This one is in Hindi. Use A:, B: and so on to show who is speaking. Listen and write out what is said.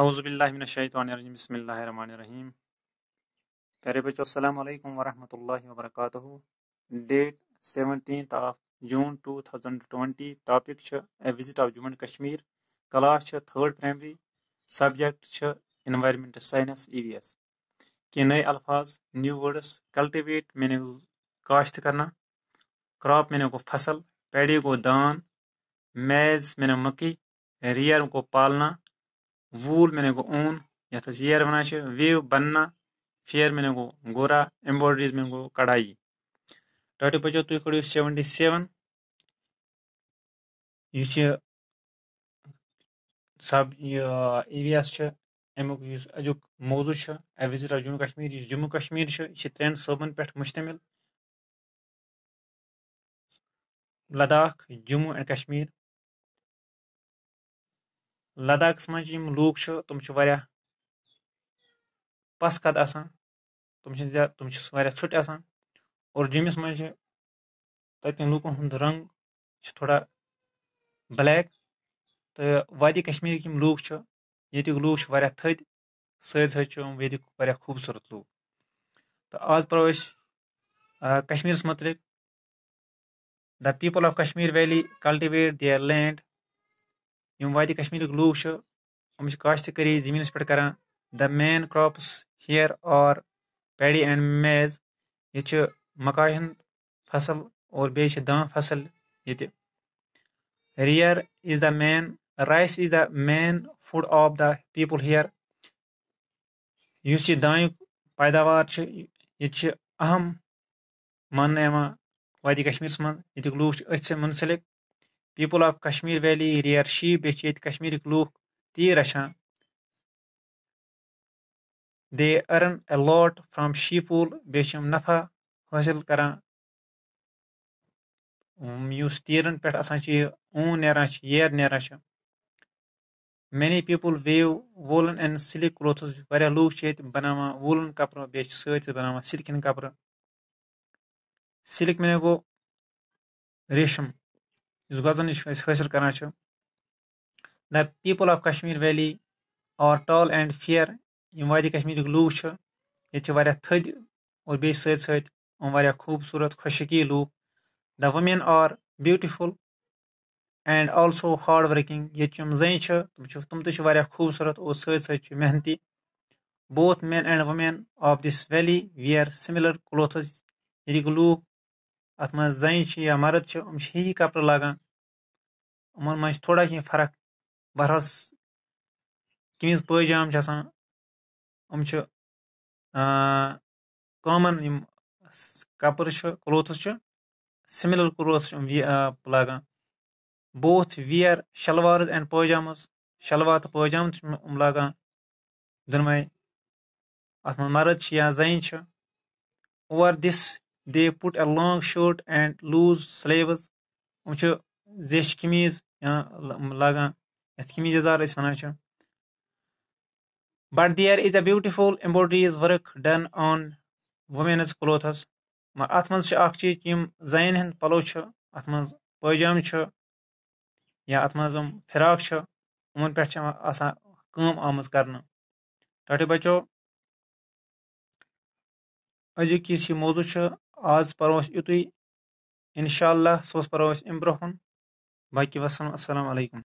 A: अवज़बिल्लिमिनशैतरजीम बसमीम प्यारे बच्चों अल्लाम वरहमल वबरक date seventeen of June two thousand twenty topic a visit of Jammu and Kashmir class third primary subject environment science E V S के नए अल्फाज न्यू वर्ड्स कल्टिवेट मैंने काश्त करना क्रॉप मैंने को फसल पैडी को दान मैज मैंने मक्की रियर को पालना वूल मैंने को ऊन या तो येर वना छ वेव बनना फेयर मेnego गोरा एम्ब्रॉयडरीज मैंने को कढ़ाई टोटल बचो तु कड़ियो 77 यह छ सब एरियास छ अमुक अजुक मौजू ए विजिट जम्मू कश्मीर यह जम्मू कश्मीर यह त्रेन सोबन पे मुश्तमिल लद्दाख जम्मू एंड कश्मीर لداخس منٛز یِم لوٗکھ چھِ تِم چھِ واریاہ پَس قد آسان تِم چھِنہٕ زیادٕ تِم چھِ واریاہ ژھوٚٹۍ آسان اور جیٚمِس منٛز چھِ تَتٮ۪ن لُکَن ہُنٛد رنٛگ چھِ تھوڑا بٕلیک تہٕ وادی کشمیٖرٕکۍ یِم لوٗکھ چھِ ییٚتِکۍ لوٗکھ چھِ واریاہ تھٔدۍ سۭتۍ سۭتۍ چھِ یِم ییٚتِکۍ واریاہ خوٗبصوٗرت لوٗکھ تہٕ آز پَرو أسۍ کشمیٖرَس متعلق the people of Kashmir valley cultivate their land یِم وادی کشمیٖرٕکۍ لوٗکھ چھِ یِم چھِ کاشتہٕ کٲری زٔمیٖنَس پٮ۪ٹھ کَران the main crops here are paddy and maize ییٚتہِ چھِ مَکاے ہُنٛد فَصٕل اور بیٚیہِ چھِ دان فَصٕل ییٚتہِ here is the main rice is the main food of the people here یُس یہِ دانیُک پیداوار چھِ ییٚتہِ چھِ اَہم ماننہٕ یِوان وادی کشمیٖرَس منٛز ییٚتِکۍ لوٗکھ چھِ أتھۍ سۭتۍ مُنسلِک people of Kashmir valley rear sheep بیٚیہِ چھِ ییٚتہِ کشمیٖرٕکۍ لوٗکھ تیٖر رَچھان they earn a lot from sheep wool بیٚیہِ چھِ یِم نفع حٲصِل کَران یُس تیٖرَن پٮ۪ٹھ آسان چھِ یہِ اوٗن نیران چھِ ییر نیران چھِ many people weave woollen and silk clothes واریاہ لوٗکھ چھِ ییٚتہِ بَناوان وولَن کَپرٕ بیٚیہِ چھِ سۭتۍ سۭتۍ بَناوان سِلکٮ۪ن کَپرٕ سِلِک معنی گوٚو ریشم یُس غزن نِش أسۍ حٲصِل کران چھِ the people of Kashmir valley are tall and fair یِم وادی کشمیٖرٕکۍ لوٗکھ چھِ ییٚتہِ چھِ واریاہ تھٔدۍ اور بیٚیہِ سۭتۍ سۭتۍ یِم واریاہ خوٗبصوٗرت خۄشِکی لوٗکھ the women are beautiful and also hard working ییٚتہِ چھِ یِم زَنہِ چھِ تِم چھِ تِم تہِ چھِ واریاہ خوٗبصوٗرت اور سۭتۍ سۭتۍ چھِ محنتی both men and women of this valley wear similar clothes ییٚتِکۍ لوٗکھ अत मे जनि मर्द ही कपड़े लागान उमन मज थोड़ा कह फर्क बहरहाल कम पाम उम कॉमन कपड़ क्लोथस सिमिलर क्लोथ लागान बोथ वियर शलवार एंड पजाम शलवार तो पजाम लागान दोनम अत मर्द या जनि over this they put a long shirt and loose sleeves یِم چھِ زیچھِ قمیٖض یا لاگان یَتھ قمیٖض یَزار أسۍ وَنان چھِ but there is a beautiful embroideries work done on women's clothes اَتھ منٛز چھِ اَکھ چیٖز یِم زَنٮ۪ن ہٕنٛدۍ پَلو چھِ اَتھ منٛز پٲجام چھِ یا اَتھ منٛز یِم فِراک چھِ یِمَن پٮ۪ٹھ چھِ آسان کٲم آمٕژ کَرنہٕ ٹاٹھِ بَچو أزیُک یُس یہِ موضوع چھُ آز پَرو أسۍ یُتُے اِنشاء اللہ صُبحَس پَرو أسۍ اَمہِ برونٛہہ کُن باقٕے وَسَلام اَسَلام علیکُم